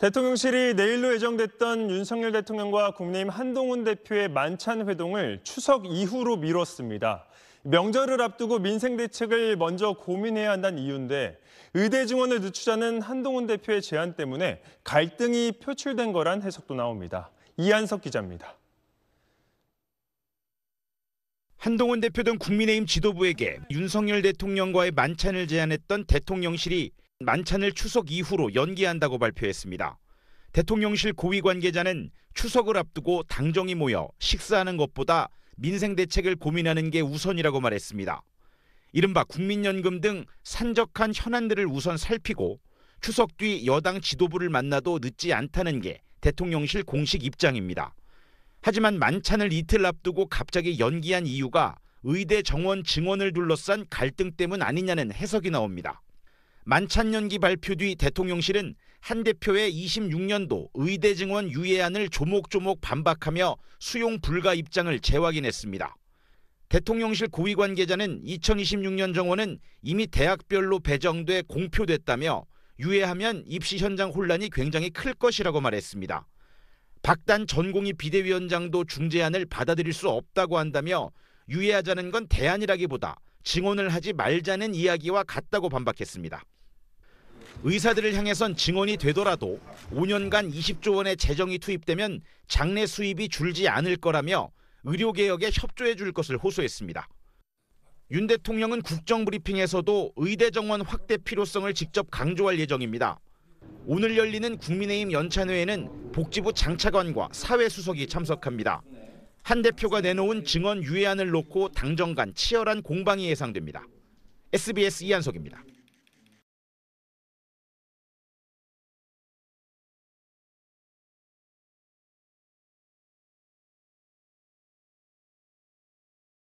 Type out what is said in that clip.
대통령실이 내일로 예정됐던 윤석열 대통령과 국민의힘 한동훈 대표의 만찬 회동을 추석 이후로 미뤘습니다. 명절을 앞두고 민생 대책을 먼저 고민해야 한다는 이유인데 의대 증원을 늦추자는 한동훈 대표의 제안 때문에 갈등이 표출된 거란 해석도 나옵니다. 이한석 기자입니다. 한동훈 대표 등 국민의힘 지도부에게 윤석열 대통령과의 만찬을 제안했던 대통령실이 만찬을 추석 이후로 연기한다고 발표했습니다. 대통령실 고위 관계자는 추석을 앞두고 당정이 모여 식사하는 것보다 민생 대책을 고민하는 게 우선이라고 말했습니다. 이른바 국민연금 등 산적한 현안들을 우선 살피고 추석 뒤 여당 지도부를 만나도 늦지 않다는 게 대통령실 공식 입장입니다. 하지만 만찬을 이틀 앞두고 갑자기 연기한 이유가 의대 정원 증원을 둘러싼 갈등 때문 아니냐는 해석이 나옵니다. 만찬 연기 발표 뒤 대통령실은 한 대표의 26년도 의대 증원 유예안을 조목조목 반박하며 수용 불가 입장을 재확인했습니다. 대통령실 고위 관계자는 2026년 정원은 이미 대학별로 배정돼 공표됐다며 유예하면 입시 현장 혼란이 굉장히 클 것이라고 말했습니다. 박단 전공이 비대위원장도 중재안을 받아들일 수 없다고 한다며 유예하자는 건 대안이라기보다 증언을 하지 말자는 이야기와 같다고 반박했습니다. 의사들을 향해선 증언이 되더라도 5년간 20조 원의 재정이 투입되면 장례 수입이 줄지 않을 거라며 의료개혁에 협조해 줄 것을 호소했습니다. 윤 대통령은 국정브리핑에서도 의대 정원 확대 필요성을 직접 강조할 예정입니다. 오늘 열리는 국민의힘 연찬회에는 복지부 장차관과 사회수석이 참석합니다. 한 대표가 내놓은 증언 유예안을 놓고 당정 간 치열한 공방이 예상됩니다. SBS 이한석입니다.